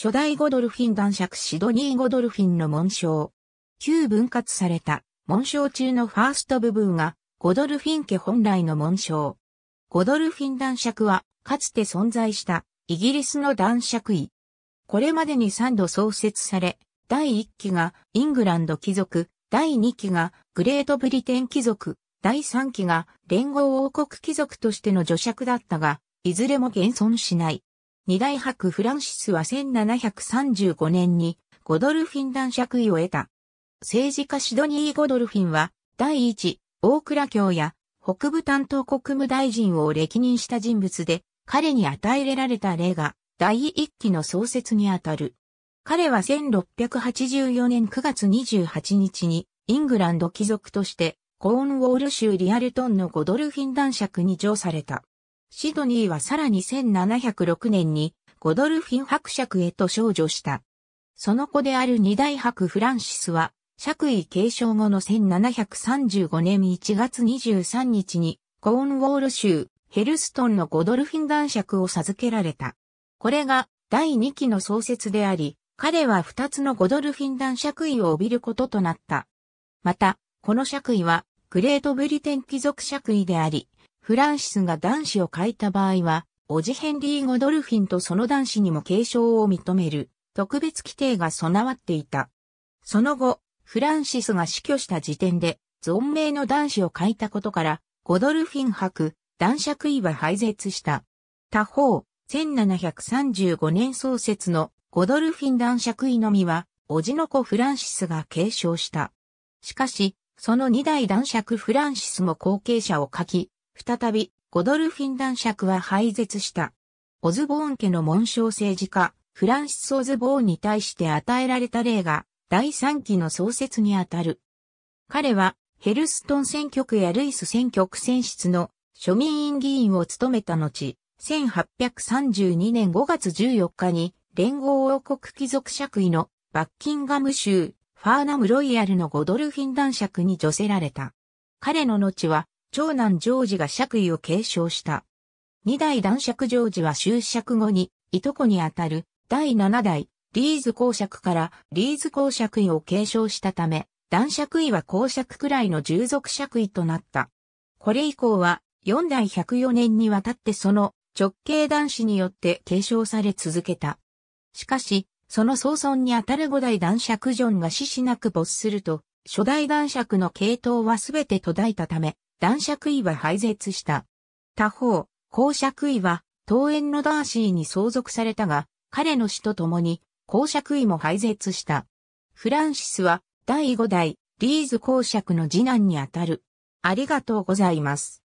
初代ゴドルフィン男爵シドニー・ゴドルフィンの紋章。旧分割された紋章中のファースト部分がゴドルフィン家本来の紋章。ゴドルフィン男爵はかつて存在したイギリスの男爵位。これまでに3度創設され、第1期がイングランド貴族、第2期がグレートブリテン貴族、第3期が連合王国貴族としての女爵だったが、いずれも現存しない。二大博フランシスは1735年にゴドルフィン男爵位を得た。政治家シドニー・ゴドルフィンは、第一、大倉卿や北部担当国務大臣を歴任した人物で、彼に与えられた例が第一期の創設にあたる。彼は1684年9月28日にイングランド貴族としてコーンウォール州リアルトンのゴドルフィン男爵に上された。シドニーはさらに1706年にゴドルフィン伯爵へと少女した。その子である二大伯フランシスは、爵位継承後の1735年1月23日に、コーンウォール州ヘルストンのゴドルフィン男爵を授けられた。これが第2期の創設であり、彼は2つのゴドルフィン男爵位を帯びることとなった。また、この爵位は、グレートブリテン貴族爵位であり、フランシスが男子を書いた場合は、オジヘンリー・ゴドルフィンとその男子にも継承を認める特別規定が備わっていた。その後、フランシスが死去した時点で、存命の男子を書いたことから、ゴドルフィン博、男爵位は廃絶した。他方、1735年創設のゴドルフィン男爵位のみは、おじの子フランシスが継承した。しかし、その二代男爵フランシスも後継者を書き、再び、ゴドルフィン男爵は廃絶した。オズボーン家の紋章政治家、フランシス・オズボーンに対して与えられた例が、第3期の創設にあたる。彼は、ヘルストン選挙区やルイス選挙区選出の庶民院議員を務めた後、1832年5月14日に連合王国貴族爵位のバッキンガム州ファーナムロイヤルのゴドルフィン男爵に除せられた。彼の後は長男ジョージが爵位を継承した。二代男爵ジョージは終爵後に、いとこにあたる第七代リーズ公爵からリーズ公爵位を継承したため、男爵位は公爵くらいの従属爵位となった。これ以降は四代104年にわたってその直系男子によって継承され続けた。しかし、その総尊にあたる五代男爵ジョンが死しなく没すると、初代男爵の系統はすべて途絶えたため、男爵位は廃絶した。他方、公爵位は、桃園のダーシーに相続されたが、彼の死と共に、公爵位も廃絶した。フランシスは、第5代、リーズ公爵の次男にあたる。ありがとうございます。